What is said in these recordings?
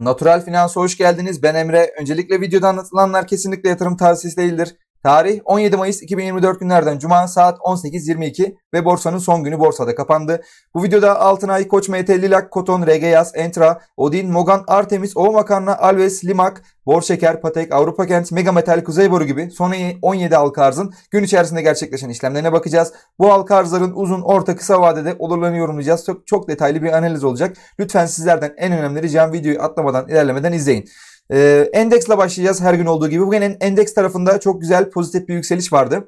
Natural Finans'a hoş geldiniz. Ben Emre. Öncelikle videoda anlatılanlar kesinlikle yatırım tavsiyesi değildir. Tarih 17 Mayıs 2024 günlerden Cuma saat 18.22 ve borsanın son günü borsada kapandı. Bu videoda Altınay, Koç, MT, Lilak, Koton, Regeyas, Entra, Odin, Mogan, Artemis, Ova Makarna, Alves, Limak, Bor Şeker, Patek, Avrupa Kent, Mega Metal, Kuzey Boru gibi son 17 halka arzın gün içerisinde gerçekleşen işlemlerine bakacağız. Bu halka arzların uzun, orta, kısa vadede olurlarını yorumlayacağız. Çok, çok detaylı bir analiz olacak. Lütfen sizlerden en önemli ricam videoyu atlamadan, ilerlemeden izleyin. Ee, endeksle başlayacağız her gün olduğu gibi. Bugün endeks tarafında çok güzel pozitif bir yükseliş vardı.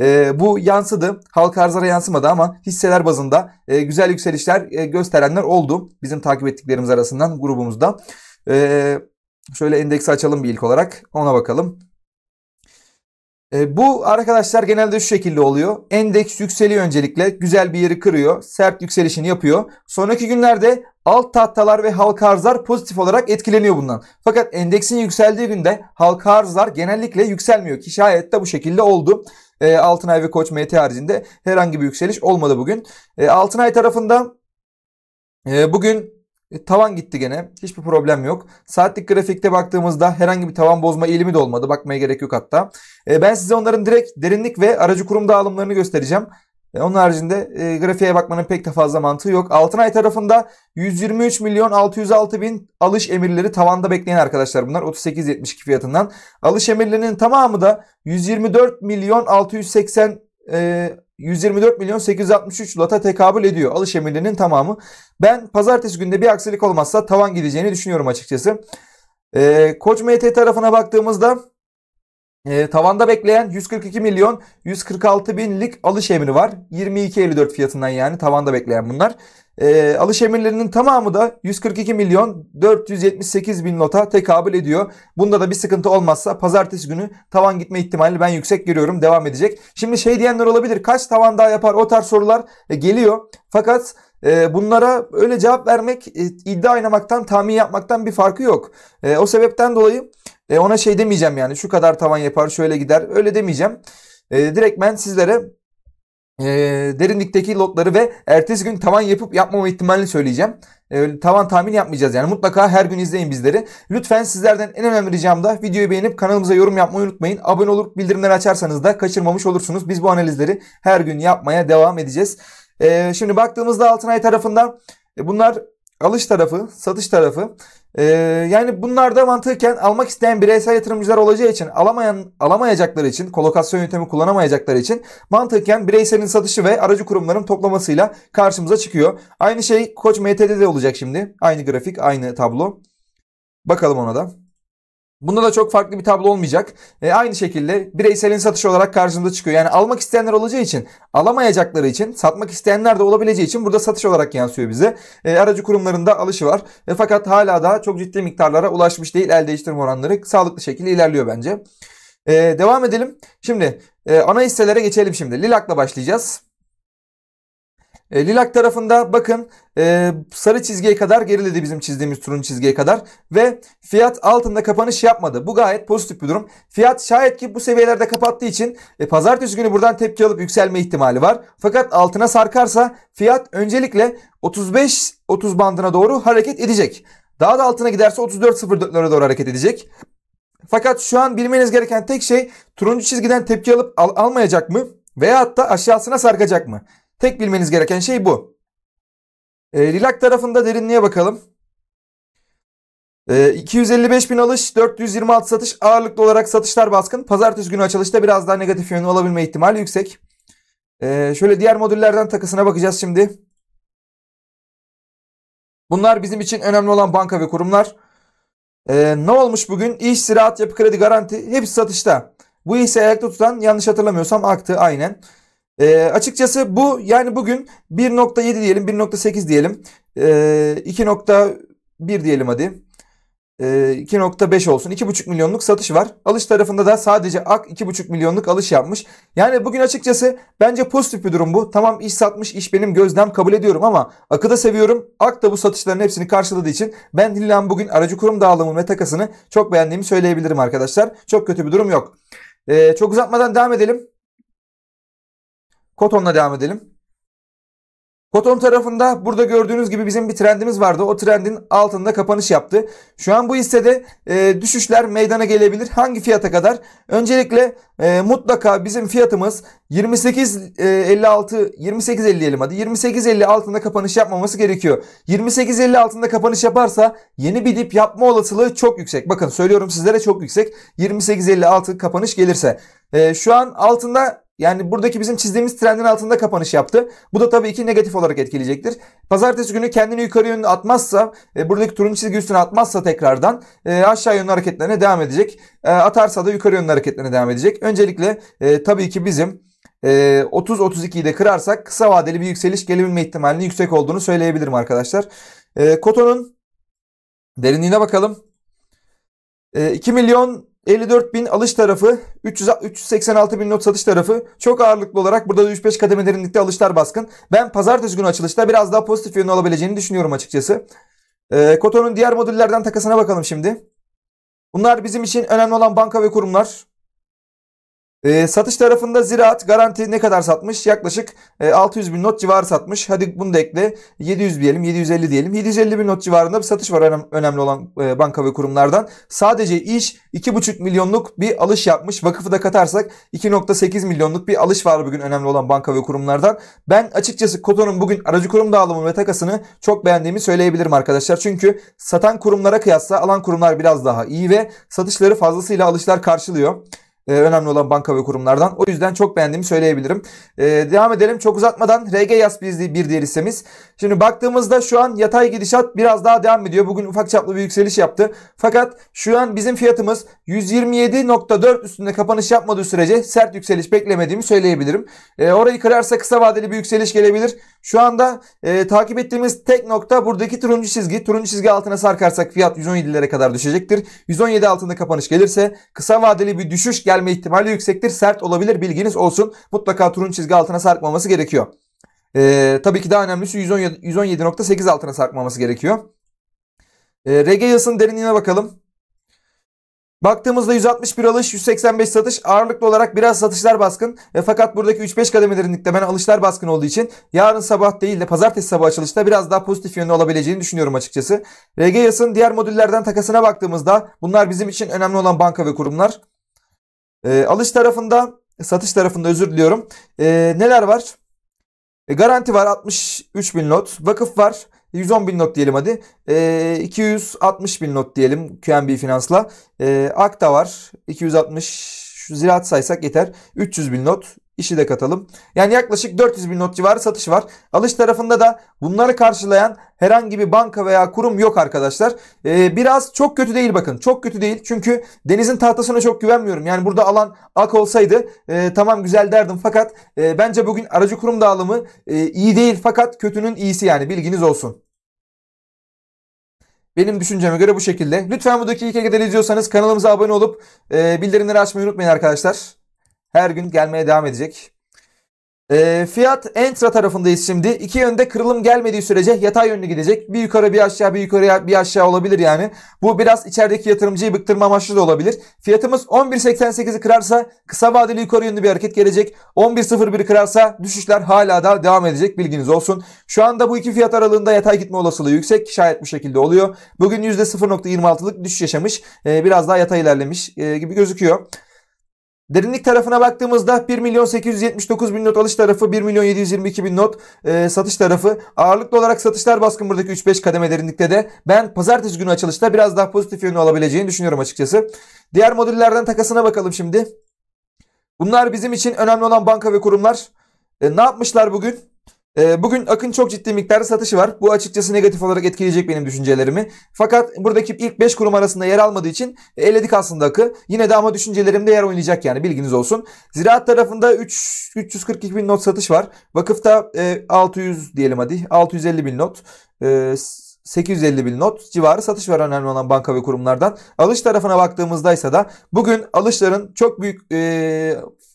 E, bu yansıdı. halk arzara yansımadı ama hisseler bazında e, güzel yükselişler e, gösterenler oldu. Bizim takip ettiklerimiz arasından grubumuzda. E, şöyle endeksi açalım bir ilk olarak. Ona bakalım. E, bu arkadaşlar genelde şu şekilde oluyor. Endeks yükseliyor öncelikle. Güzel bir yeri kırıyor. Sert yükselişini yapıyor. Sonraki günlerde alt tahtalar ve halka arzlar pozitif olarak etkileniyor bundan. Fakat endeksin yükseldiği günde halka arzlar genellikle yükselmiyor ki şayet de bu şekilde oldu. E, Altınay ve Koç MT haricinde herhangi bir yükseliş olmadı bugün. E, Altınay tarafında e, bugün e, tavan gitti gene. Hiçbir problem yok. Saatlik grafikte baktığımızda herhangi bir tavan bozma eğilimi de olmadı. Bakmaya gerek yok hatta. E, ben size onların direkt derinlik ve aracı kurum dağılımlarını göstereceğim. E, onun haricinde e, grafiğe bakmanın pek de fazla mantığı yok. Altınay tarafında 123 milyon 606 bin alış emirleri tavanda bekleyen arkadaşlar bunlar 38.72 fiyatından. Alış emirlerinin tamamı da 124 milyon 680 e, 124 milyon 863 lata tekabül ediyor alış emirlerinin tamamı. Ben pazartesi günde bir aksilik olmazsa tavan gideceğini düşünüyorum açıkçası. E, Koç MT tarafına baktığımızda e, tavanda bekleyen 142 milyon 146 binlik alış emri var. 22.54 fiyatından yani tavanda bekleyen bunlar. E, alış emirlerinin tamamı da 142 milyon 478 bin nota tekabül ediyor. Bunda da bir sıkıntı olmazsa pazartesi günü tavan gitme ihtimali ben yüksek görüyorum devam edecek. Şimdi şey diyenler olabilir kaç tavan daha yapar o tarz sorular e, geliyor. Fakat e, bunlara öyle cevap vermek e, iddia oynamaktan tahmin yapmaktan bir farkı yok. E, o sebepten dolayı e, ona şey demeyeceğim yani şu kadar tavan yapar şöyle gider öyle demeyeceğim. E, direkt ben sizlere e, derinlikteki lotları ve ertesi gün tavan yapıp yapmama ihtimalini söyleyeceğim. E, tavan tahmin yapmayacağız yani mutlaka her gün izleyin bizleri. Lütfen sizlerden en önemli ricam da videoyu beğenip kanalımıza yorum yapmayı unutmayın. Abone olup bildirimleri açarsanız da kaçırmamış olursunuz. Biz bu analizleri her gün yapmaya devam edeceğiz. E, şimdi baktığımızda Altınay tarafından e, bunlar alış tarafı, satış tarafı. Ee, yani bunlar da mantıken almak isteyen bireysel yatırımcılar olacağı için alamayan alamayacakları için kolokasyon yöntemi kullanamayacakları için mantıken bireyselin satışı ve aracı kurumların toplamasıyla karşımıza çıkıyor. Aynı şey Koç MT'de de olacak şimdi. Aynı grafik, aynı tablo. Bakalım ona da. Bunda da çok farklı bir tablo olmayacak. E, aynı şekilde bireyselin satış olarak karşımıza çıkıyor. Yani almak isteyenler olacağı için, alamayacakları için, satmak isteyenler de olabileceği için burada satış olarak yansıyor bize. E, aracı kurumlarında alışı var. E, fakat hala daha çok ciddi miktarlara ulaşmış değil el değiştirme oranları. Sağlıklı şekilde ilerliyor bence. E, devam edelim. Şimdi e, ana hisselere geçelim şimdi. Lilak'la başlayacağız. E, Lilak tarafında bakın e, sarı çizgiye kadar geriledi bizim çizdiğimiz turun çizgiye kadar. Ve fiyat altında kapanış yapmadı. Bu gayet pozitif bir durum. Fiyat şayet ki bu seviyelerde kapattığı için e, pazartesi günü buradan tepki alıp yükselme ihtimali var. Fakat altına sarkarsa fiyat öncelikle 35-30 bandına doğru hareket edecek. Daha da altına giderse 34 34.04'lere doğru hareket edecek. Fakat şu an bilmeniz gereken tek şey turuncu çizgiden tepki alıp al almayacak mı? Veya da aşağısına sarkacak mı? Tek bilmeniz gereken şey bu. E, ee, Rilak tarafında derinliğe bakalım. E, ee, 255 bin alış, 426 satış ağırlıklı olarak satışlar baskın. Pazartesi günü açılışta biraz daha negatif yönlü olabilme ihtimali yüksek. E, şöyle diğer modüllerden takısına bakacağız şimdi. Bunlar bizim için önemli olan banka ve kurumlar. Ee, ne olmuş bugün? İş, Ziraat, Yapı Kredi, Garanti hepsi satışta. Bu ise ayakta tutan yanlış hatırlamıyorsam aktı aynen. E, açıkçası bu yani bugün 1.7 diyelim 1.8 diyelim e, ee, 2.1 diyelim hadi. 2.5 ee, olsun. 2.5 milyonluk satış var. Alış tarafında da sadece AK 2.5 milyonluk alış yapmış. Yani bugün açıkçası bence pozitif bir durum bu. Tamam iş satmış, iş benim gözlem kabul ediyorum ama Ak'ı da seviyorum. AK da bu satışların hepsini karşıladığı için ben Hillan bugün aracı kurum dağılımı ve takasını çok beğendiğimi söyleyebilirim arkadaşlar. Çok kötü bir durum yok. Ee, çok uzatmadan devam edelim. Koton'la devam edelim. Koton tarafında burada gördüğünüz gibi bizim bir trendimiz vardı. O trendin altında kapanış yaptı. Şu an bu hissede e, düşüşler meydana gelebilir. Hangi fiyata kadar? Öncelikle e, mutlaka bizim fiyatımız 28.56 e, 28.50 diyelim hadi. 28.50 altında kapanış yapmaması gerekiyor. 28.50 altında kapanış yaparsa yeni bir dip yapma olasılığı çok yüksek. Bakın söylüyorum sizlere çok yüksek. 28.50 altı kapanış gelirse. E, şu an altında yani buradaki bizim çizdiğimiz trendin altında kapanış yaptı. Bu da tabii ki negatif olarak etkileyecektir. Pazartesi günü kendini yukarı yönlü atmazsa, e, buradaki turun çizgi üstüne atmazsa tekrardan e, aşağı yönlü hareketlerine devam edecek. E, atarsa da yukarı yönlü hareketlerine devam edecek. Öncelikle e, tabii ki bizim e, 30-32'yi de kırarsak kısa vadeli bir yükseliş gelebilme ihtimalinin yüksek olduğunu söyleyebilirim arkadaşlar. E, Koto'nun derinliğine bakalım. E, 2 milyon 54 bin alış tarafı, 300, 386 bin not satış tarafı çok ağırlıklı olarak burada da 3-5 kademe derinlikte alışlar baskın. Ben pazartesi günü açılışta biraz daha pozitif yönlü alabileceğini düşünüyorum açıkçası. E, Koto'nun diğer modüllerden takasına bakalım şimdi. Bunlar bizim için önemli olan banka ve kurumlar. E, satış tarafında Ziraat garanti ne kadar satmış? Yaklaşık e, 600 bin not civarı satmış. Hadi bunu da ekle 700 diyelim 750 diyelim. 750 bin not civarında bir satış var önemli olan e, banka ve kurumlardan. Sadece iş 2,5 milyonluk bir alış yapmış. Vakıfı da katarsak 2,8 milyonluk bir alış var bugün önemli olan banka ve kurumlardan. Ben açıkçası Koto'nun bugün aracı kurum dağılımı ve takasını çok beğendiğimi söyleyebilirim arkadaşlar. Çünkü satan kurumlara kıyasla alan kurumlar biraz daha iyi ve satışları fazlasıyla alışlar karşılıyor. E, önemli olan banka ve kurumlardan. O yüzden çok beğendiğimi söyleyebilirim. E, devam edelim. Çok uzatmadan RG Yas bir diğer hissemiz. Şimdi baktığımızda şu an yatay gidişat biraz daha devam ediyor. Bugün ufak çaplı bir yükseliş yaptı. Fakat şu an bizim fiyatımız 127.4 üstünde kapanış yapmadığı sürece sert yükseliş beklemediğimi söyleyebilirim. E, orayı kırarsa kısa vadeli bir yükseliş gelebilir. Şu anda e, takip ettiğimiz tek nokta buradaki turuncu çizgi. Turuncu çizgi altına sarkarsak fiyat 117 117'lere kadar düşecektir. 117 altında kapanış gelirse kısa vadeli bir düşüş gelme ihtimali yüksektir. Sert olabilir bilginiz olsun. Mutlaka turuncu çizgi altına sarkmaması gerekiyor. E, tabii ki daha önemlisi 117.8 117 altına sarkmaması gerekiyor. E, RG derinliğine bakalım. Baktığımızda 161 alış, 185 satış ağırlıklı olarak biraz satışlar baskın. E, fakat buradaki 3-5 kademelerinde ben alışlar baskın olduğu için yarın sabah değil de pazartesi sabah açılışta biraz daha pozitif yönlü olabileceğini düşünüyorum açıkçası. RG Yas'ın diğer modüllerden takasına baktığımızda bunlar bizim için önemli olan banka ve kurumlar. E, alış tarafında, satış tarafında özür diliyorum. E, neler var? E, garanti var 63 bin lot. Vakıf var 110 bin not diyelim hadi. E, ee, 260 bin not diyelim QNB Finans'la. E, Akta var. 260 şu ziraat saysak yeter. 300 bin not. İşi de katalım. Yani yaklaşık 400 bin not civarı satış var. Alış tarafında da bunları karşılayan herhangi bir banka veya kurum yok arkadaşlar. Ee, biraz çok kötü değil bakın. Çok kötü değil. Çünkü Deniz'in tahtasına çok güvenmiyorum. Yani burada alan ak olsaydı e, tamam güzel derdim. Fakat e, bence bugün aracı kurum dağılımı e, iyi değil. Fakat kötünün iyisi yani bilginiz olsun. Benim düşünceme göre bu şekilde. Lütfen bu dakika ilk izliyorsanız kanalımıza abone olup e, bildirimleri açmayı unutmayın arkadaşlar her gün gelmeye devam edecek. E, fiyat Entra tarafındayız şimdi. İki yönde kırılım gelmediği sürece yatay yönlü gidecek. Bir yukarı bir aşağı bir yukarı bir aşağı olabilir yani. Bu biraz içerideki yatırımcıyı bıktırma amaçlı da olabilir. Fiyatımız 11.88'i kırarsa kısa vadeli yukarı yönlü bir hareket gelecek. 11.01'i kırarsa düşüşler hala da devam edecek bilginiz olsun. Şu anda bu iki fiyat aralığında yatay gitme olasılığı yüksek. Şayet bu şekilde oluyor. Bugün %0.26'lık düşüş yaşamış. E, biraz daha yatay ilerlemiş e, gibi gözüküyor. Derinlik tarafına baktığımızda 1 milyon 879 bin not alış tarafı 1 milyon 722 bin not e, satış tarafı. Ağırlıklı olarak satışlar baskın buradaki 3-5 kademe derinlikte de ben pazartesi günü açılışta biraz daha pozitif yönlü alabileceğini düşünüyorum açıkçası. Diğer modüllerden takasına bakalım şimdi. Bunlar bizim için önemli olan banka ve kurumlar. E, ne yapmışlar bugün? Ee, bugün Akın çok ciddi miktarda satışı var. Bu açıkçası negatif olarak etkileyecek benim düşüncelerimi. Fakat buradaki ilk 5 kurum arasında yer almadığı için eledik aslında Akı. Yine de ama düşüncelerimde yer oynayacak yani bilginiz olsun. Ziraat tarafında 3, 342 bin not satış var. Vakıfta 600 e, diyelim hadi 650 bin not. 850 e, bin not civarı satış var önemli olan banka ve kurumlardan. Alış tarafına baktığımızda ise da bugün alışların çok büyük e,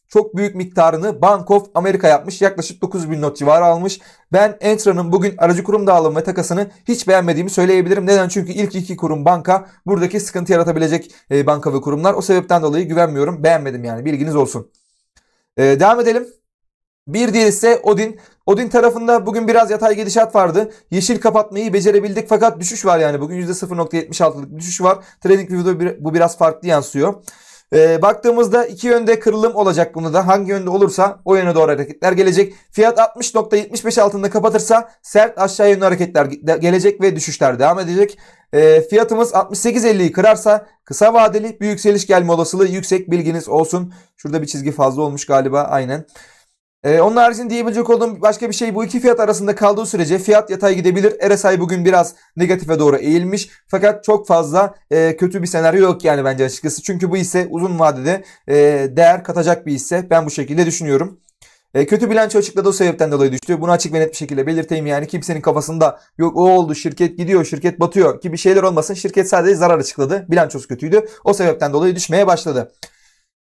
çok büyük miktarını Bank of Amerika yapmış. Yaklaşık 9 bin not civarı almış. Ben Entra'nın bugün aracı kurum dağılımı ve takasını hiç beğenmediğimi söyleyebilirim. Neden? Çünkü ilk iki kurum banka. Buradaki sıkıntı yaratabilecek e, banka ve kurumlar. O sebepten dolayı güvenmiyorum. Beğenmedim yani. Bilginiz olsun. Ee, devam edelim. Bir diğer ise Odin. Odin tarafında bugün biraz yatay gidişat vardı. Yeşil kapatmayı becerebildik fakat düşüş var yani. Bugün %0.76'lık düşüş var. Trading View'da bu biraz farklı yansıyor. E, baktığımızda iki yönde kırılım olacak bunu da. Hangi yönde olursa o yöne doğru hareketler gelecek. Fiyat 60.75 altında kapatırsa sert aşağı yönlü hareketler gelecek ve düşüşler devam edecek. E, fiyatımız 68.50'yi kırarsa kısa vadeli bir yükseliş gelme olasılığı yüksek bilginiz olsun. Şurada bir çizgi fazla olmuş galiba aynen. Ee, onun haricinde diyebilecek olduğum başka bir şey bu iki fiyat arasında kaldığı sürece fiyat yatay gidebilir. RSI bugün biraz negatife doğru eğilmiş. Fakat çok fazla e, kötü bir senaryo yok yani bence açıkçası. Çünkü bu ise uzun vadede e, değer katacak bir hisse. Ben bu şekilde düşünüyorum. E, kötü bilanço açıkladığı sebepten dolayı düştü. Bunu açık ve net bir şekilde belirteyim yani kimsenin kafasında yok o oldu şirket gidiyor şirket batıyor gibi şeyler olmasın. Şirket sadece zarar açıkladı. Bilançosu kötüydü. O sebepten dolayı düşmeye başladı.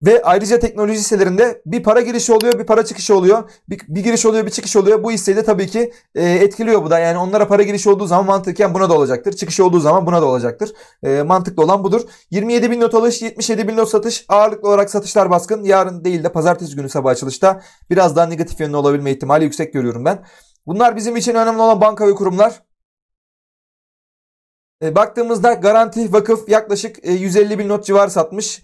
Ve ayrıca teknoloji hisselerinde bir para girişi oluyor, bir para çıkışı oluyor. Bir, bir giriş oluyor, bir çıkış oluyor. Bu hisseyi de tabii ki e, etkiliyor bu da. Yani onlara para girişi olduğu zaman mantıken buna da olacaktır. çıkış olduğu zaman buna da olacaktır. E, mantıklı olan budur. 27 bin not alış, 77 bin not satış. Ağırlıklı olarak satışlar baskın. Yarın değil de pazartesi günü sabah açılışta biraz daha negatif yönlü olabilme ihtimali yüksek görüyorum ben. Bunlar bizim için önemli olan banka ve kurumlar. E, baktığımızda Garanti Vakıf yaklaşık 150 e, bin not civarı satmış.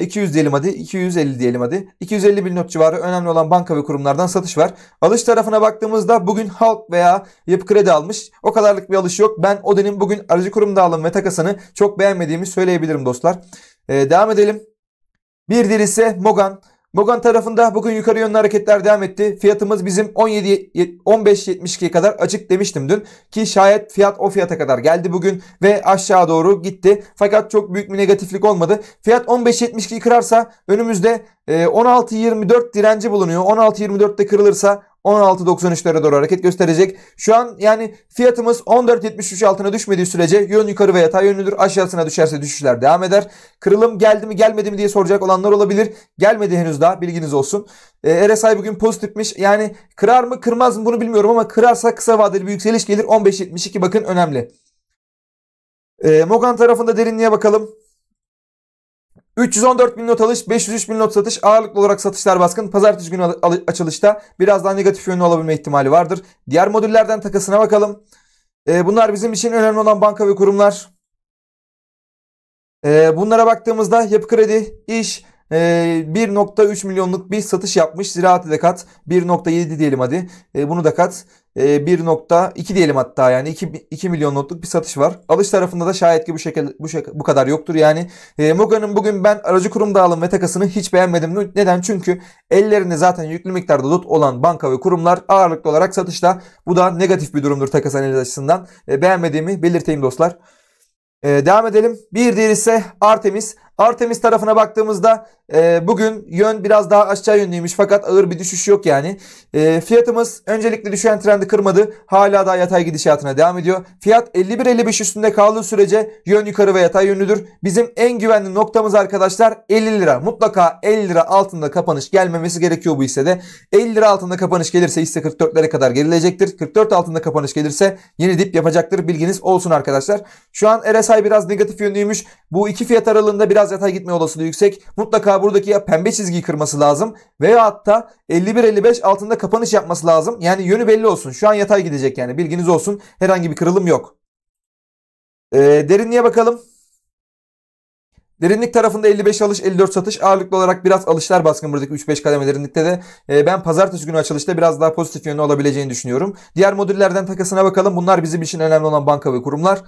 200 e, diyelim hadi. 250 diyelim hadi. 250 bin not civarı önemli olan banka ve kurumlardan satış var. Alış tarafına baktığımızda bugün Halk veya Yapı Kredi almış. O kadarlık bir alış yok. Ben Odin'in bugün aracı kurumda alım ve takasını çok beğenmediğimi söyleyebilirim dostlar. Devam edelim. Bir diğeri ise Mogan. Bogan tarafında bugün yukarı yönlü hareketler devam etti. Fiyatımız bizim 17 15.72'ye kadar açık demiştim dün. Ki şayet fiyat o fiyata kadar geldi bugün ve aşağı doğru gitti. Fakat çok büyük bir negatiflik olmadı. Fiyat 15.72'yi kırarsa önümüzde 16.24 e, direnci bulunuyor. 16.24'te kırılırsa 16.93'lere doğru hareket gösterecek. Şu an yani fiyatımız 14.73 altına düşmediği sürece yön yukarı ve yatay yönlüdür. Aşağısına düşerse düşüşler devam eder. Kırılım geldi mi gelmedi mi diye soracak olanlar olabilir. Gelmedi henüz daha bilginiz olsun. E, ee, RSI bugün pozitifmiş. Yani kırar mı kırmaz mı bunu bilmiyorum ama kırarsa kısa vadeli bir yükseliş gelir. 15.72 bakın önemli. E, ee, Mogan tarafında derinliğe bakalım. 314 bin not alış, 503 bin not satış ağırlıklı olarak satışlar baskın. Pazartesi günü açılışta biraz daha negatif yönlü olabilme ihtimali vardır. Diğer modüllerden takasına bakalım. E, bunlar bizim için önemli olan banka ve kurumlar. E, bunlara baktığımızda yapı kredi, iş, 1.3 ee, milyonluk bir satış yapmış. Ziraatı da kat 1.7 diyelim hadi. Ee, bunu da kat 1.2 ee, diyelim hatta yani 2, 2 milyon bir satış var. Alış tarafında da şayet ki bu şekil, bu, şekil, bu kadar yoktur yani. E, Moga'nın bugün ben aracı kurum dağılım ve takasını hiç beğenmedim. Neden? Çünkü ellerinde zaten yüklü miktarda lot olan banka ve kurumlar ağırlıklı olarak satışta. Bu da negatif bir durumdur takas analiz açısından. E, beğenmediğimi belirteyim dostlar. Ee, devam edelim. Bir diğer ise Artemis. Artemis tarafına baktığımızda e, bugün yön biraz daha aşağı yönlüymüş fakat ağır bir düşüş yok yani. E, fiyatımız öncelikle düşen trendi kırmadı. Hala daha yatay gidişatına devam ediyor. Fiyat 51-55 üstünde kaldığı sürece yön yukarı ve yatay yönlüdür. Bizim en güvenli noktamız arkadaşlar 50 lira. Mutlaka 50 lira altında kapanış gelmemesi gerekiyor bu hissede. 50 lira altında kapanış gelirse hisse 44'lere kadar gerilecektir. 44 altında kapanış gelirse yeni dip yapacaktır. Bilginiz olsun arkadaşlar. Şu an RSI biraz negatif yönlüymüş. Bu iki fiyat aralığında biraz biraz yatay gitme olasılığı yüksek. Mutlaka buradaki ya pembe çizgiyi kırması lazım veya hatta 51-55 altında kapanış yapması lazım. Yani yönü belli olsun. Şu an yatay gidecek yani bilginiz olsun. Herhangi bir kırılım yok. Ee, derinliğe bakalım. Derinlik tarafında 55 alış 54 satış ağırlıklı olarak biraz alışlar baskın buradaki 3-5 kademe derinlikte de ee, ben pazartesi günü açılışta biraz daha pozitif yönlü olabileceğini düşünüyorum. Diğer modüllerden takasına bakalım bunlar bizim için önemli olan banka ve kurumlar.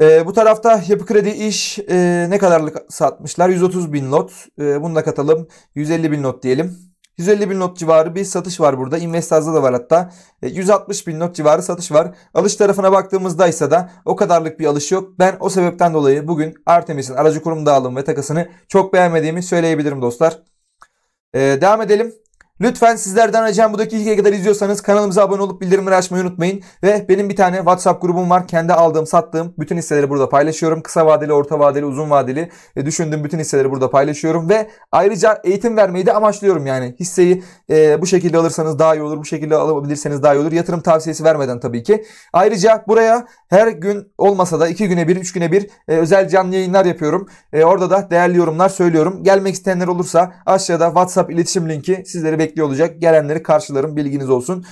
E, bu tarafta Yapı Kredi iş e, ne kadarlık satmışlar? 130 bin lot. E, bunu da katalım. 150 bin lot diyelim. 150 bin lot civarı bir satış var burada. Investaz'da da var hatta. E, ee, 160 bin lot civarı satış var. Alış tarafına baktığımızda ise da o kadarlık bir alış yok. Ben o sebepten dolayı bugün Artemis'in aracı kurum dağılım ve takasını çok beğenmediğimi söyleyebilirim dostlar. E, devam edelim. Lütfen sizlerden ricam bu dakikaya kadar izliyorsanız kanalımıza abone olup bildirimleri açmayı unutmayın. Ve benim bir tane WhatsApp grubum var. Kendi aldığım, sattığım bütün hisseleri burada paylaşıyorum. Kısa vadeli, orta vadeli, uzun vadeli e, düşündüğüm bütün hisseleri burada paylaşıyorum. Ve ayrıca eğitim vermeyi de amaçlıyorum yani. Hisseyi e, bu şekilde alırsanız daha iyi olur. Bu şekilde alabilirseniz daha iyi olur. Yatırım tavsiyesi vermeden tabii ki. Ayrıca buraya her gün olmasa da iki güne bir, üç güne bir e, özel canlı yayınlar yapıyorum. E, orada da değerli yorumlar söylüyorum. Gelmek isteyenler olursa aşağıda WhatsApp iletişim linki sizlere sizleri bekliyor olacak. Gelenleri karşılarım bilginiz olsun.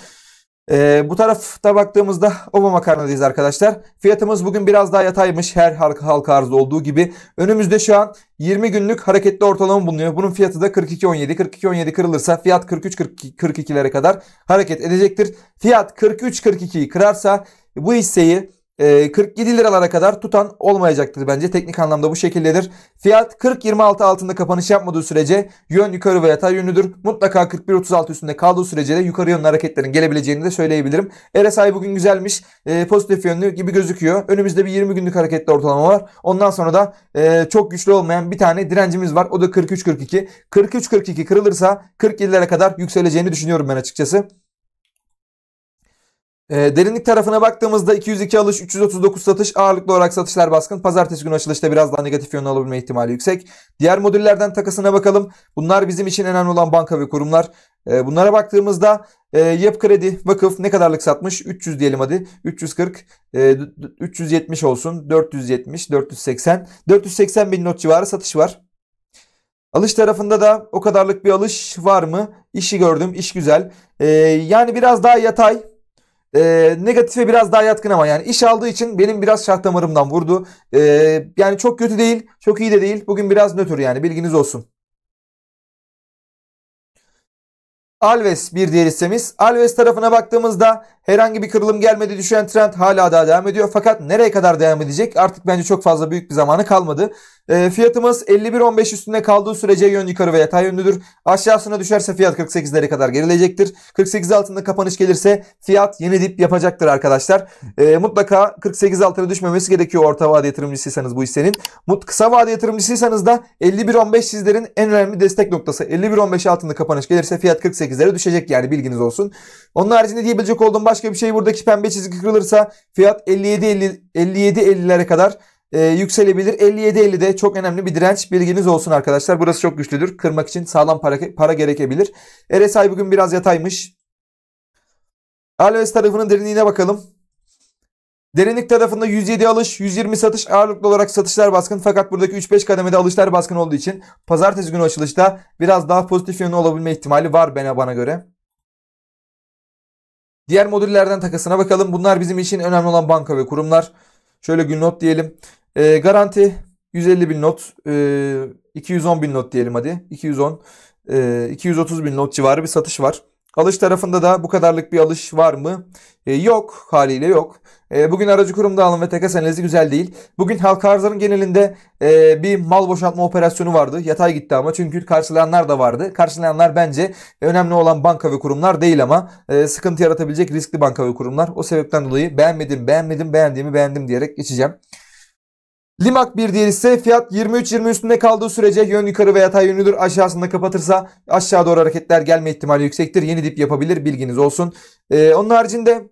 Ee, bu tarafta baktığımızda ova makarnadayız arkadaşlar. Fiyatımız bugün biraz daha yataymış her halka, halka arzda olduğu gibi. Önümüzde şu an 20 günlük hareketli ortalama bulunuyor. Bunun fiyatı da 42.17. 42.17 kırılırsa fiyat 43-42'lere kadar hareket edecektir. Fiyat 43-42'yi kırarsa bu hisseyi 47 ee, liralara kadar tutan olmayacaktır bence. Teknik anlamda bu şekildedir. Fiyat 40-26 altında kapanış yapmadığı sürece yön yukarı ve yatay yönlüdür. Mutlaka 41-36 üstünde kaldığı sürece de yukarı yönlü hareketlerin gelebileceğini de söyleyebilirim. RSI bugün güzelmiş. E, pozitif yönlü gibi gözüküyor. Önümüzde bir 20 günlük hareketli ortalama var. Ondan sonra da e, çok güçlü olmayan bir tane direncimiz var. O da 43-42. 43-42 kırılırsa 47'lere kadar yükseleceğini düşünüyorum ben açıkçası. Ee, derinlik tarafına baktığımızda 202 alış, 339 satış ağırlıklı olarak satışlar baskın. Pazartesi günü açılışta biraz daha negatif yönlü alabilme ihtimali yüksek. Diğer modüllerden takasına bakalım. Bunlar bizim için önemli olan banka ve kurumlar. Ee, bunlara baktığımızda e, Yap Kredi, Vakıf ne kadarlık satmış? 300 diyelim hadi. 340, 370 e, olsun. 470, 480. 480 bin not civarı satış var. Alış tarafında da o kadarlık bir alış var mı? İşi gördüm, iş güzel. Ee, yani biraz daha yatay e, negatife biraz daha yatkın ama yani iş aldığı için benim biraz şah damarımdan vurdu. E, yani çok kötü değil, çok iyi de değil. Bugün biraz nötr yani bilginiz olsun. Alves bir diğer hissemiz. Alves tarafına baktığımızda herhangi bir kırılım gelmedi. Düşen trend hala daha devam ediyor. Fakat nereye kadar devam edecek? Artık bence çok fazla büyük bir zamanı kalmadı. E, fiyatımız 51.15 üstünde kaldığı sürece yön yukarı ve yatay yönlüdür. Aşağısına düşerse fiyat 48'lere kadar gerilecektir. 48 altında kapanış gelirse fiyat yeni dip yapacaktır arkadaşlar. E, mutlaka 48 altına düşmemesi gerekiyor orta vade yatırımcısıysanız bu hissenin. Mut kısa vade yatırımcısıysanız da 51.15 sizlerin en önemli destek noktası. 51.15 altında kapanış gelirse fiyat 48 18'lere düşecek yani bilginiz olsun. Onun haricinde diyebilecek olduğum başka bir şey buradaki pembe çizgi kırılırsa fiyat 57 57 50'lere kadar e, yükselebilir. 57 de çok önemli bir direnç bilginiz olsun arkadaşlar. Burası çok güçlüdür. Kırmak için sağlam para, para gerekebilir. RSI bugün biraz yataymış. Alves tarafının derinliğine bakalım. Derinlik tarafında 107 alış, 120 satış ağırlıklı olarak satışlar baskın. Fakat buradaki 3-5 kademede alışlar baskın olduğu için pazartesi günü açılışta biraz daha pozitif yönü olabilme ihtimali var bana, bana göre. Diğer modüllerden takasına bakalım. Bunlar bizim için önemli olan banka ve kurumlar. Şöyle gün not diyelim. E, garanti 150 bin not. E, ee, 210 bin not diyelim hadi. 210. E, 230 bin not civarı bir satış var. Alış tarafında da bu kadarlık bir alış var mı? E, yok haliyle yok. Ee, bugün aracı kurumda dağılım ve teke analizi güzel değil. Bugün halka arzların genelinde e, bir mal boşaltma operasyonu vardı. Yatay gitti ama çünkü karşılayanlar da vardı. Karşılayanlar bence önemli olan banka ve kurumlar değil ama e, sıkıntı yaratabilecek riskli banka ve kurumlar. O sebepten dolayı beğenmedim, beğenmedim, beğendiğimi beğendim diyerek geçeceğim. Limak bir diğer ise fiyat 23-20 üstünde kaldığı sürece yön yukarı ve yatay yönüdür. Aşağısında kapatırsa aşağı doğru hareketler gelme ihtimali yüksektir. Yeni dip yapabilir bilginiz olsun. Ee, onun haricinde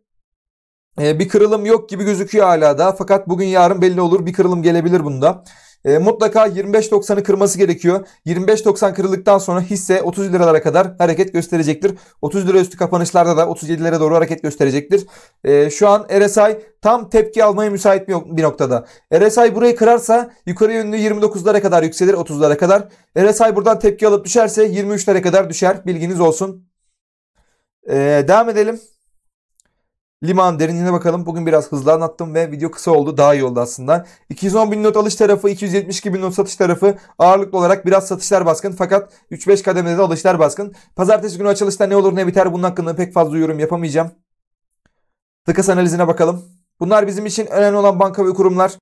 ee, bir kırılım yok gibi gözüküyor hala da. Fakat bugün yarın belli olur bir kırılım gelebilir bunda. Ee, mutlaka 25.90'ı kırması gerekiyor. 25.90 kırıldıktan sonra hisse 30 liralara kadar hareket gösterecektir. 30 lira üstü kapanışlarda da 37'lere doğru hareket gösterecektir. Ee, şu an RSI tam tepki almaya müsait bir noktada. RSI burayı kırarsa yukarı yönlü 29'lara kadar yükselir 30'lara kadar. RSI buradan tepki alıp düşerse 23'lere kadar düşer. Bilginiz olsun. devam edelim. Liman derinliğine bakalım. Bugün biraz hızlı anlattım ve video kısa oldu. Daha iyi oldu aslında. 210 bin not alış tarafı, 272 bin not satış tarafı ağırlıklı olarak biraz satışlar baskın. Fakat 3-5 kademede de alışlar baskın. Pazartesi günü açılışta ne olur ne biter bunun hakkında pek fazla yorum yapamayacağım. Takas analizine bakalım. Bunlar bizim için önemli olan banka ve kurumlar.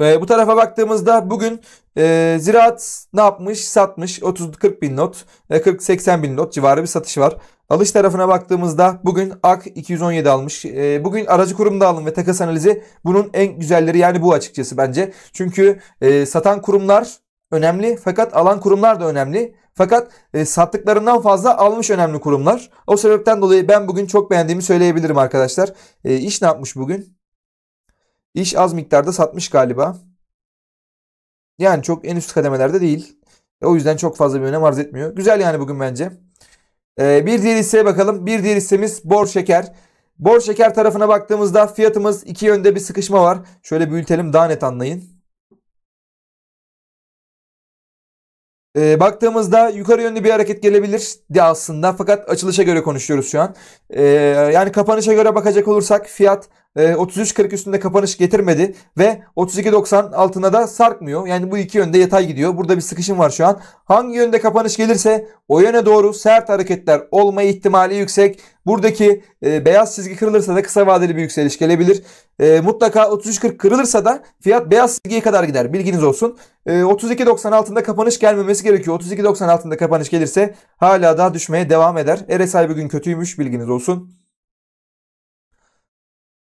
E, bu tarafa baktığımızda bugün e, ziraat ne yapmış? Satmış 30-40 bin not, e, 40-80 bin not civarı bir satış var. Alış tarafına baktığımızda bugün AK 217 almış. E, bugün aracı kurumda alın ve takas analizi bunun en güzelleri yani bu açıkçası bence. Çünkü e, satan kurumlar önemli fakat alan kurumlar da önemli. Fakat e, sattıklarından fazla almış önemli kurumlar. O sebepten dolayı ben bugün çok beğendiğimi söyleyebilirim arkadaşlar. E, iş ne yapmış bugün? İş az miktarda satmış galiba. Yani çok en üst kademelerde değil. E, o yüzden çok fazla bir önem arz etmiyor. Güzel yani bugün bence. E, bir diğer hisseye bakalım. Bir diğer hissemiz bor şeker. Bor şeker tarafına baktığımızda fiyatımız iki yönde bir sıkışma var. Şöyle büyütelim daha net anlayın. E, baktığımızda yukarı yönlü bir hareket gelebilir de aslında fakat açılışa göre konuşuyoruz şu an. E, yani kapanışa göre bakacak olursak fiyat 33.40 ee, üstünde kapanış getirmedi ve 32.90 altına da sarkmıyor. Yani bu iki yönde yatay gidiyor. Burada bir sıkışım var şu an. Hangi yönde kapanış gelirse o yöne doğru sert hareketler olma ihtimali yüksek. Buradaki e, beyaz çizgi kırılırsa da kısa vadeli bir yükseliş gelebilir. E, mutlaka 33.40 kırılırsa da fiyat beyaz çizgiye kadar gider. Bilginiz olsun. E, 32.90 altında kapanış gelmemesi gerekiyor. 32.90 altında kapanış gelirse hala daha düşmeye devam eder. RSI bugün kötüymüş bilginiz olsun.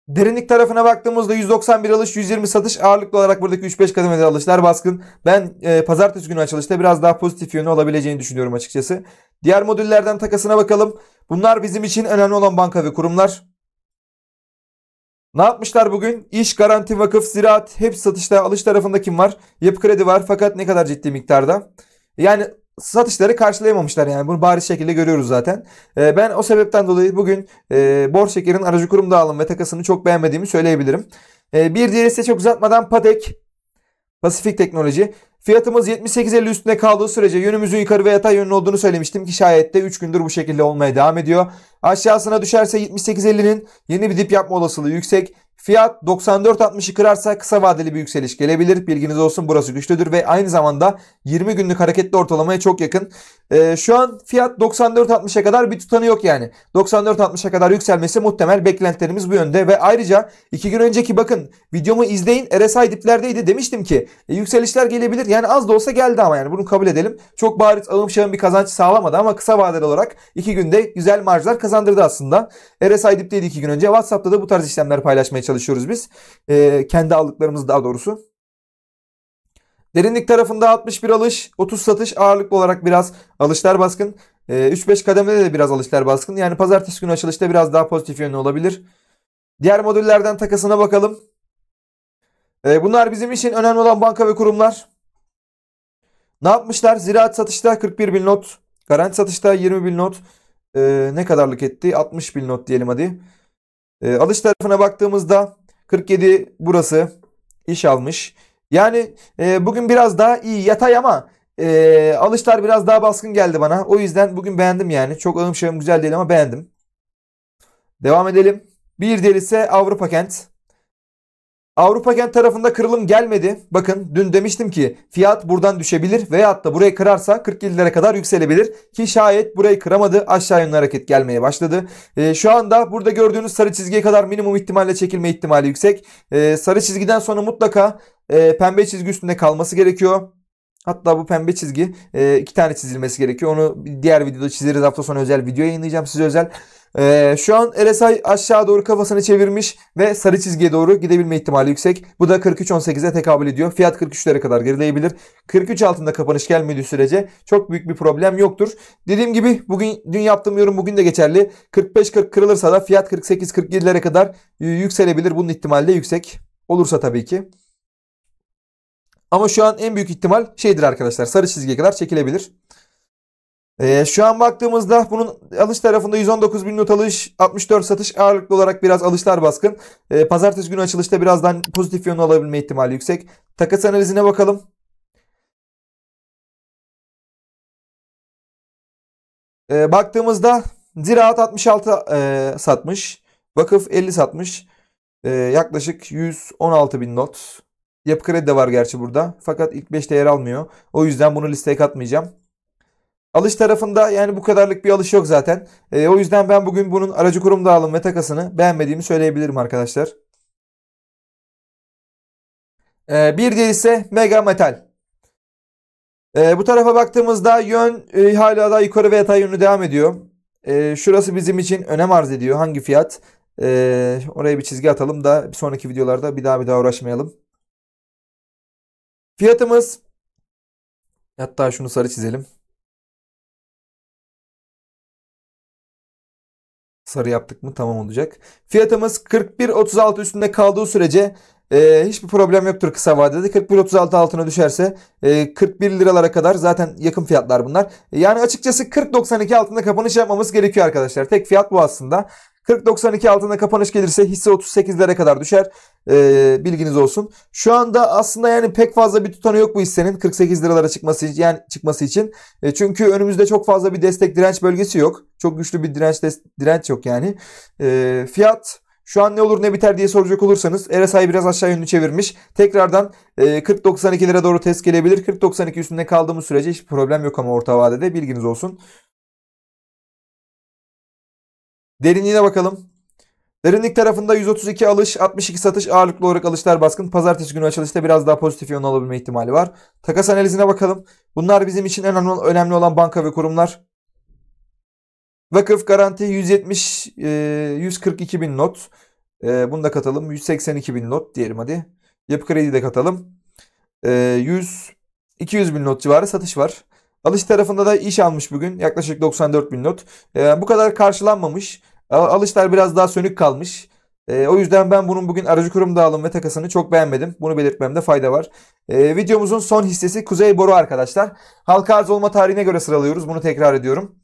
Derinlik tarafına baktığımızda 191 alış 120 satış ağırlıklı olarak buradaki 3-5 kademeli alışlar baskın. Ben e, pazartesi günü açılışta biraz daha pozitif yönü olabileceğini düşünüyorum açıkçası. Diğer modüllerden takasına bakalım. Bunlar bizim için önemli olan banka ve kurumlar. Ne yapmışlar bugün? İş, garanti, vakıf, ziraat hepsi satışta. Alış tarafında kim var? Yapı kredi var fakat ne kadar ciddi miktarda? Yani satışları karşılayamamışlar yani bunu bariz şekilde görüyoruz zaten. E, ben o sebepten dolayı bugün e, Borçekir'in aracı kurum dağılım ve takasını çok beğenmediğimi söyleyebilirim. E, bir diğeri ise çok uzatmadan Patek Pasifik Teknoloji. Fiyatımız 78.50 üstüne kaldığı sürece yönümüzün yukarı ve yatay yönlü olduğunu söylemiştim ki şayet de 3 gündür bu şekilde olmaya devam ediyor. Aşağısına düşerse 78.50'nin yeni bir dip yapma olasılığı yüksek. Fiyat 94.60'ı kırarsa kısa vadeli bir yükseliş gelebilir. Bilginiz olsun burası güçlüdür ve aynı zamanda 20 günlük hareketli ortalamaya çok yakın. Ee, şu an fiyat 94.60'a kadar bir tutanı yok yani. 94.60'a kadar yükselmesi muhtemel beklentilerimiz bu yönde ve ayrıca 2 gün önceki bakın videomu izleyin RSI diplerdeydi demiştim ki e, yükselişler gelebilir yani az da olsa geldi ama yani bunu kabul edelim. Çok bariz alım şahım bir kazanç sağlamadı ama kısa vadeli olarak 2 günde güzel marjlar kazandırdı aslında. RSI dipteydi 2 gün önce WhatsApp'ta da bu tarz işlemler paylaşmaya çalışıyoruz biz. E, kendi aldıklarımız daha doğrusu. Derinlik tarafında 61 alış, 30 satış ağırlıklı olarak biraz alışlar baskın. E, ee, 3-5 kademede de biraz alışlar baskın. Yani pazartesi günü açılışta biraz daha pozitif yönlü olabilir. Diğer modüllerden takasına bakalım. E, bunlar bizim için önemli olan banka ve kurumlar. Ne yapmışlar? Ziraat satışta 41 bin not. Garanti satışta 20 bin not. E, ne kadarlık etti? 60 bin not diyelim hadi. E, alış tarafına baktığımızda 47 burası iş almış. Yani e, bugün biraz daha iyi yatay ama e, alışlar biraz daha baskın geldi bana. O yüzden bugün beğendim yani. Çok ağım şağım güzel değil ama beğendim. Devam edelim. Bir diğer ise Avrupa Kent. Avrupa kent tarafında kırılım gelmedi. Bakın dün demiştim ki fiyat buradan düşebilir veyahut da burayı kırarsa 47 lira kadar yükselebilir. Ki şayet burayı kıramadı aşağı yönlü hareket gelmeye başladı. E, şu anda burada gördüğünüz sarı çizgiye kadar minimum ihtimalle çekilme ihtimali yüksek. E, sarı çizgiden sonra mutlaka e, pembe çizgi üstünde kalması gerekiyor. Hatta bu pembe çizgi e, iki tane çizilmesi gerekiyor. Onu diğer videoda çizeriz. Hafta sonu özel video yayınlayacağım size özel. E, şu an RSI aşağı doğru kafasını çevirmiş ve sarı çizgiye doğru gidebilme ihtimali yüksek. Bu da 43.18'e tekabül ediyor. Fiyat 43'lere kadar gerileyebilir. 43 altında kapanış gelmediği sürece çok büyük bir problem yoktur. Dediğim gibi bugün dün yaptığım yorum bugün de geçerli. 45-40 kırılırsa da fiyat 48-47'lere kadar e, yükselebilir. Bunun ihtimali de yüksek. Olursa tabii ki. Ama şu an en büyük ihtimal şeydir arkadaşlar. Sarı çizgiye kadar çekilebilir. Ee, şu an baktığımızda bunun alış tarafında 119 bin not alış, 64 satış ağırlıklı olarak biraz alışlar baskın. Ee, pazartesi günü açılışta birazdan pozitif yönlü alabilme ihtimali yüksek. Takas analizine bakalım. Ee, baktığımızda ziraat 66 e, satmış. Vakıf 50 satmış. E, yaklaşık 116 bin not. Yapı kredi de var gerçi burada. Fakat ilk 5'te yer almıyor. O yüzden bunu listeye katmayacağım. Alış tarafında yani bu kadarlık bir alış yok zaten. E, o yüzden ben bugün bunun aracı kurum dağılım ve takasını beğenmediğimi söyleyebilirim arkadaşlar. E, bir diğer ise Mega Metal. E, bu tarafa baktığımızda yön e, hala da yukarı ve yatay yönü devam ediyor. E, şurası bizim için önem arz ediyor. Hangi fiyat? E, oraya bir çizgi atalım da bir sonraki videolarda bir daha bir daha uğraşmayalım. Fiyatımız hatta şunu sarı çizelim. Sarı yaptık mı tamam olacak. Fiyatımız 41.36 üstünde kaldığı sürece e, hiçbir problem yoktur kısa vadede. 41.36 altına düşerse e, 41 liralara kadar zaten yakın fiyatlar bunlar. Yani açıkçası 40.92 altında kapanış yapmamız gerekiyor arkadaşlar. Tek fiyat bu aslında. 40.92 altında kapanış gelirse hisse 38'lere kadar düşer. Ee, bilginiz olsun. Şu anda aslında yani pek fazla bir tutanı yok bu hissenin 48 liralara çıkması yani çıkması için. E, çünkü önümüzde çok fazla bir destek direnç bölgesi yok. Çok güçlü bir direnç direnç yok yani. E, fiyat şu an ne olur ne biter diye soracak olursanız RSI biraz aşağı yönlü çevirmiş. Tekrardan e, 40.92 lira doğru test gelebilir. 40.92 üstünde kaldığımız sürece hiç problem yok ama orta vadede bilginiz olsun. Derinliğine bakalım. Derinlik tarafında 132 alış, 62 satış ağırlıklı olarak alışlar baskın. Pazartesi günü açılışta biraz daha pozitif yön alabilme ihtimali var. Takas analizine bakalım. Bunlar bizim için en önemli, olan banka ve kurumlar. Vakıf garanti 170 142 e, bin not. E, bunu da katalım. 182 bin not diyelim hadi. Yapı kredi de katalım. 100 e, 200 bin not civarı satış var. Alış tarafında da iş almış bugün. Yaklaşık 94 bin not. Bu kadar karşılanmamış. Alışlar biraz daha sönük kalmış. E, o yüzden ben bunun bugün aracı kurum dağılım ve takasını çok beğenmedim. Bunu belirtmemde fayda var. E, videomuzun son hissesi Kuzey Boru arkadaşlar. Halka arz olma tarihine göre sıralıyoruz. Bunu tekrar ediyorum.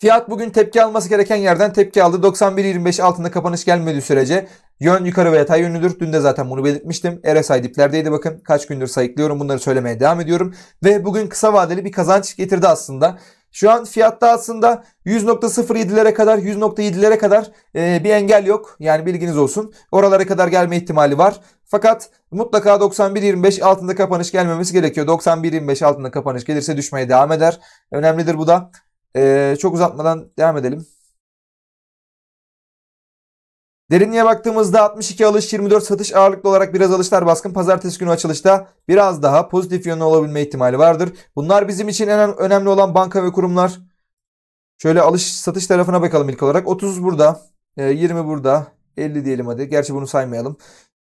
Fiyat bugün tepki alması gereken yerden tepki aldı. 91.25 altında kapanış gelmediği sürece yön yukarı ve yatay yönlüdür. Dün de zaten bunu belirtmiştim. RSI diplerdeydi bakın. Kaç gündür sayıklıyorum bunları söylemeye devam ediyorum. Ve bugün kısa vadeli bir kazanç getirdi aslında. Şu an fiyatta aslında 100.07'lere kadar 100.7'lere kadar e, bir engel yok. Yani bilginiz olsun. Oralara kadar gelme ihtimali var. Fakat mutlaka 91.25 altında kapanış gelmemesi gerekiyor. 91.25 altında kapanış gelirse düşmeye devam eder. Önemlidir bu da. E, çok uzatmadan devam edelim. Derinliğe baktığımızda 62 alış 24 satış ağırlıklı olarak biraz alışlar baskın. Pazartesi günü açılışta biraz daha pozitif yönlü olabilme ihtimali vardır. Bunlar bizim için en önemli olan banka ve kurumlar. Şöyle alış satış tarafına bakalım ilk olarak. 30 burada, 20 e, burada, 50 diyelim hadi. Gerçi bunu saymayalım.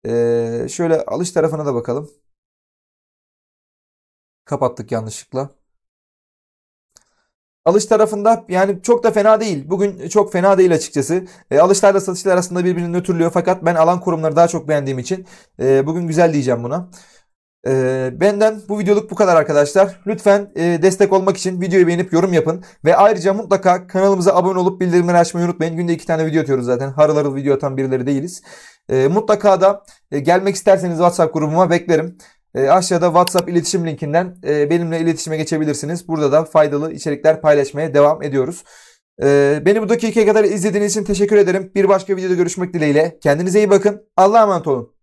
E, şöyle alış tarafına da bakalım. Kapattık yanlışlıkla. Alış tarafında yani çok da fena değil. Bugün çok fena değil açıkçası. E, alışlarla satışlar arasında birbirini nötrlüyor. Fakat ben alan kurumları daha çok beğendiğim için e, bugün güzel diyeceğim buna. E, benden bu videoluk bu kadar arkadaşlar. Lütfen e, destek olmak için videoyu beğenip yorum yapın. Ve ayrıca mutlaka kanalımıza abone olup bildirimleri açmayı unutmayın. Günde iki tane video atıyoruz zaten. Harıl harıl video atan birileri değiliz. E, mutlaka da e, gelmek isterseniz WhatsApp grubuma beklerim. E, aşağıda WhatsApp iletişim linkinden e, benimle iletişime geçebilirsiniz. Burada da faydalı içerikler paylaşmaya devam ediyoruz. E, beni bu dakikaya kadar izlediğiniz için teşekkür ederim. Bir başka videoda görüşmek dileğiyle. Kendinize iyi bakın. Allah'a emanet olun.